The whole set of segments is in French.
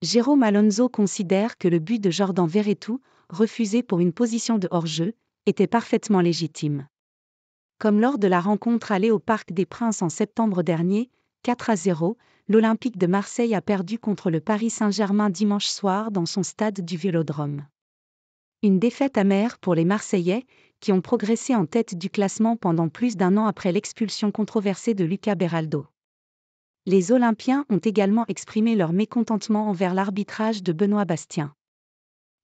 Jérôme Alonso considère que le but de Jordan Verretou, refusé pour une position de hors-jeu, était parfaitement légitime. Comme lors de la rencontre allée au Parc des Princes en septembre dernier, 4 à 0, l'Olympique de Marseille a perdu contre le Paris Saint-Germain dimanche soir dans son stade du Vélodrome. Une défaite amère pour les Marseillais, qui ont progressé en tête du classement pendant plus d'un an après l'expulsion controversée de Luca Beraldo. Les Olympiens ont également exprimé leur mécontentement envers l'arbitrage de Benoît Bastien.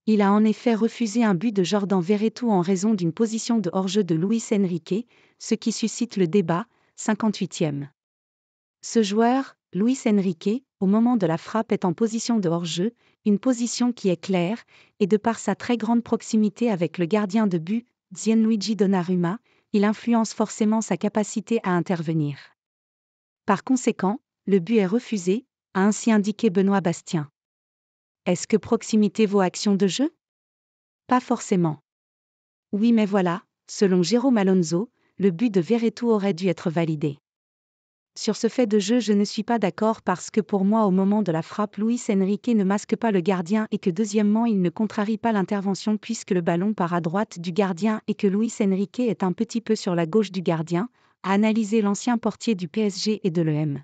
Il a en effet refusé un but de Jordan Verretou en raison d'une position de hors-jeu de Luis Enrique, ce qui suscite le débat, 58e. Ce joueur, Luis Enrique, au moment de la frappe est en position de hors-jeu, une position qui est claire, et de par sa très grande proximité avec le gardien de but, Gianluigi Donnarumma, il influence forcément sa capacité à intervenir. Par conséquent, le but est refusé, a ainsi indiqué Benoît Bastien. Est-ce que proximité vaut action de jeu Pas forcément. Oui mais voilà, selon Jérôme Alonso, le but de Verretou aurait dû être validé. Sur ce fait de jeu, je ne suis pas d'accord parce que pour moi, au moment de la frappe, Luis Enrique ne masque pas le gardien et que deuxièmement, il ne contrarie pas l'intervention puisque le ballon part à droite du gardien et que Luis Enrique est un petit peu sur la gauche du gardien, a analysé l'ancien portier du PSG et de l'EM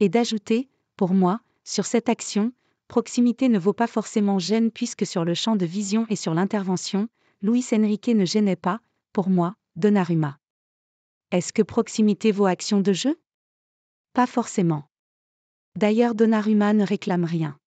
et d'ajouter, pour moi, sur cette action, proximité ne vaut pas forcément gêne puisque sur le champ de vision et sur l'intervention, louis Enrique ne gênait pas, pour moi, Donnarumma. Est-ce que proximité vaut action de jeu Pas forcément. D'ailleurs Donnarumma ne réclame rien.